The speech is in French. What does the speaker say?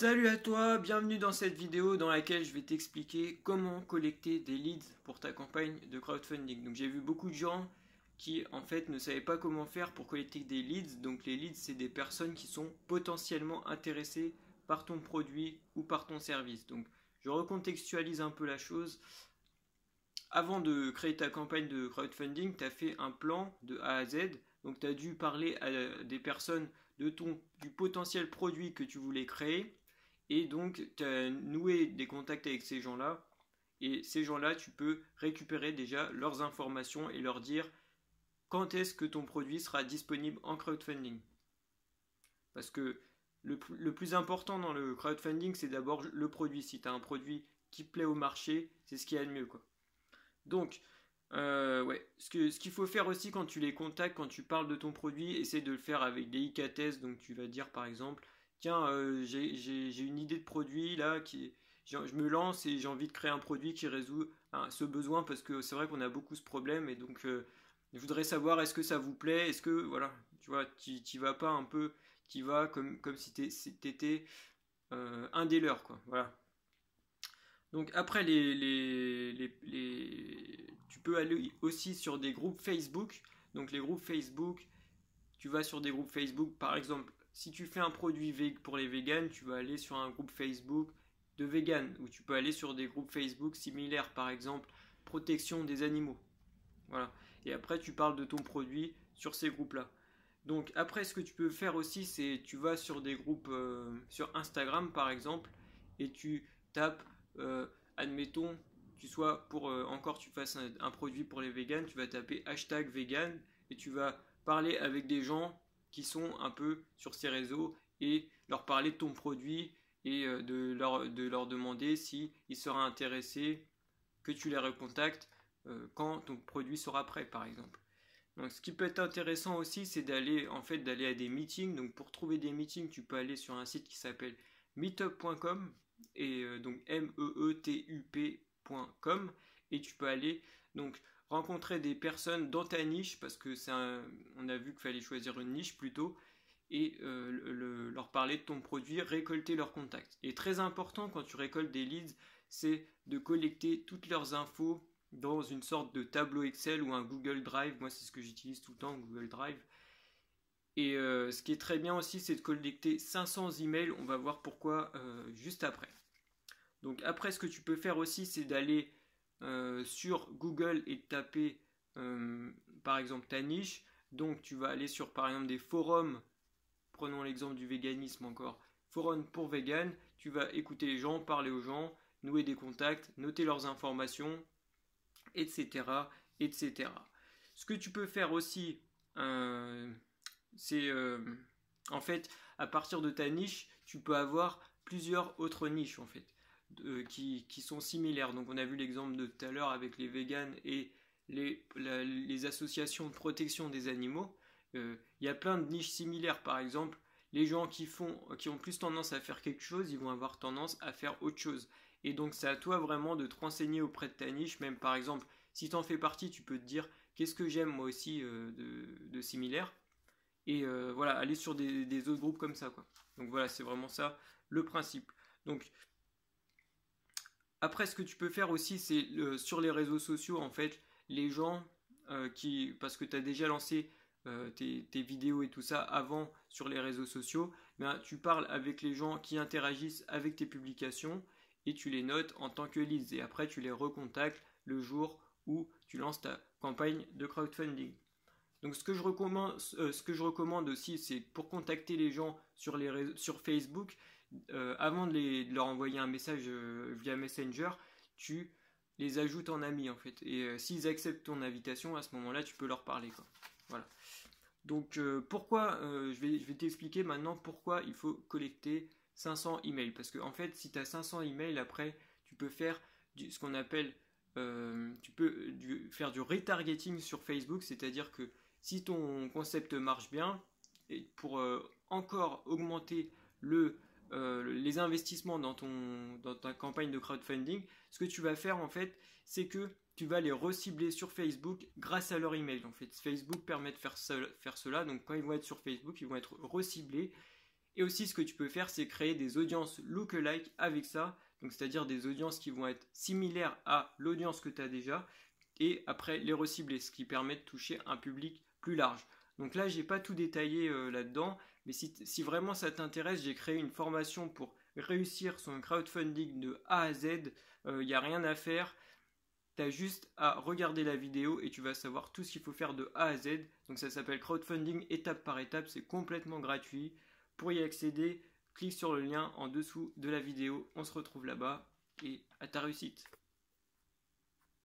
Salut à toi, bienvenue dans cette vidéo dans laquelle je vais t'expliquer comment collecter des leads pour ta campagne de crowdfunding. Donc j'ai vu beaucoup de gens qui en fait ne savaient pas comment faire pour collecter des leads. Donc les leads c'est des personnes qui sont potentiellement intéressées par ton produit ou par ton service. Donc je recontextualise un peu la chose. Avant de créer ta campagne de crowdfunding, tu as fait un plan de A à Z. Donc tu as dû parler à des personnes de ton, du potentiel produit que tu voulais créer et donc, tu as noué des contacts avec ces gens-là. Et ces gens-là, tu peux récupérer déjà leurs informations et leur dire quand est-ce que ton produit sera disponible en crowdfunding. Parce que le, plus important dans le crowdfunding, c'est d'abord le produit. Si tu as un produit qui plaît au marché, c'est ce qui y a de mieux. Quoi. Donc, euh, Ce qu'il faut faire aussi quand tu les contacts, quand tu parles de ton produit, essaie de le faire avec délicatesse. Donc tu vas dire par exemple, tiens, euh, j'ai une idée de produit là, qui, je, me lance et j'ai envie de créer un produit qui résout hein, ce besoin parce que c'est vrai qu'on a beaucoup ce problème et donc euh, je voudrais savoir est-ce que ça vous plaît, est-ce que voilà, tu vois, tu vas pas un peu, tu vas comme comme si t'étais euh, un des leurs quoi, voilà. Donc après les, les, tu peux aller aussi sur des groupes Facebook. Donc les groupes Facebook, tu vas sur des groupes Facebook, par exemple si tu fais un produit pour les véganes, tu vas aller sur un groupe Facebook de véganes ou tu peux aller sur des groupes Facebook similaires, par exemple protection des animaux. Voilà. Et après, tu parles de ton produit sur ces groupes-là. Donc après, ce que tu peux faire aussi, c'est tu vas sur des groupes euh, sur Instagram, par exemple, et tu tapes, euh, admettons, tu sois pour euh, encore tu fasses un, produit pour les véganes, tu vas taper hashtag vegan et tu vas parler avec des gens qui sont un peu sur ces réseaux et leur parler de ton produit et euh, de leur, demander s'ils sera seraient intéressés que tu les recontactes euh, quand ton produit sera prêt par exemple. Donc ce qui peut être intéressant aussi c'est d'aller en fait d'aller à des meetings. Donc pour trouver des meetings, tu peux aller sur un site qui s'appelle meetup.com et euh, donc m e e t u p.com et tu peux aller donc rencontrer des personnes dans ta niche, parce que c'est on a vu qu'il fallait choisir une niche plutôt, et euh, leur parler de ton produit, récolter leurs contacts. Et très important quand tu récoltes des leads, c'est de collecter toutes leurs infos dans une sorte de tableau Excel ou un Google Drive. Moi, c'est ce que j'utilise tout le temps, Google Drive. Et euh, ce qui est très bien aussi, c'est de collecter 500 emails. On va voir pourquoi euh, juste après. Donc après, ce que tu peux faire aussi, c'est d'aller euh, sur Google et taper euh, par exemple ta niche. Donc tu vas aller sur par exemple des forums, prenons l'exemple du véganisme encore, forum pour vegan, tu vas écouter les gens, parler aux gens, nouer des contacts, noter leurs informations, etc. etc. Ce que tu peux faire aussi, euh, c'est en fait à partir de ta niche, tu peux avoir plusieurs autres niches en fait. Euh, qui, sont similaires. Donc on a vu l'exemple de tout à l'heure avec les véganes et les, associations de protection des animaux. Euh, il y a plein de niches similaires. Par exemple, les gens qui, font, qui ont plus tendance à faire quelque chose, ils vont avoir tendance à faire autre chose. Et donc c'est à toi vraiment de te renseigner auprès de ta niche. Même par exemple, si tu en fais partie, tu peux te dire qu'est-ce que j'aime moi aussi euh, de, de, similaire. Et voilà, aller sur des, des, autres groupes comme ça. Quoi. Donc voilà, c'est vraiment ça le principe. Donc après, ce que tu peux faire aussi, c'est euh, sur les réseaux sociaux, en fait, les gens euh, qui, parce que tu as déjà lancé euh, tes, vidéos et tout ça avant sur les réseaux sociaux, ben, tu parles avec les gens qui interagissent avec tes publications et tu les notes en tant que leads. Et après, tu les recontactes le jour où tu lances ta campagne de crowdfunding. Donc ce que je recommande, ce que je recommande aussi, c'est pour contacter les gens sur Facebook, euh, avant de, leur envoyer un message euh, via Messenger, tu les ajoutes en ami en fait. Et euh, s'ils acceptent ton invitation, à ce moment-là, tu peux leur parler. Voilà. Donc pourquoi, je vais, t'expliquer maintenant pourquoi il faut collecter 500 emails. Parce que en fait, si tu as 500 emails, après, tu peux faire ce qu'on appelle tu peux du, faire du retargeting sur Facebook, c'est-à-dire que si ton concept marche bien, et pour encore augmenter le euh, les investissements dans, ta campagne de crowdfunding, ce que tu vas faire en fait, c'est que tu vas les recibler sur Facebook grâce à leur email. En Facebook permet de faire, cela. Donc, quand ils vont être sur Facebook, ils vont être reciblés. Et aussi, ce que tu peux faire, c'est créer des audiences look alike avec ça. Donc, c'est-à-dire des audiences qui vont être similaires à l'audience que tu as déjà. Et après, les recibler, ce qui permet de toucher un public plus large. Donc là, n'ai pas tout détaillé euh, là-dedans. Mais si, vraiment ça t'intéresse, j'ai créé une formation pour réussir son crowdfunding de A à Z. Il euh, n'y a rien à faire. Tu as juste à regarder la vidéo et tu vas savoir tout ce qu'il faut faire de A à Z. Donc ça s'appelle crowdfunding étape par étape. C'est complètement gratuit. Pour y accéder, clique sur le lien en dessous de la vidéo. On se retrouve là-bas et à ta réussite.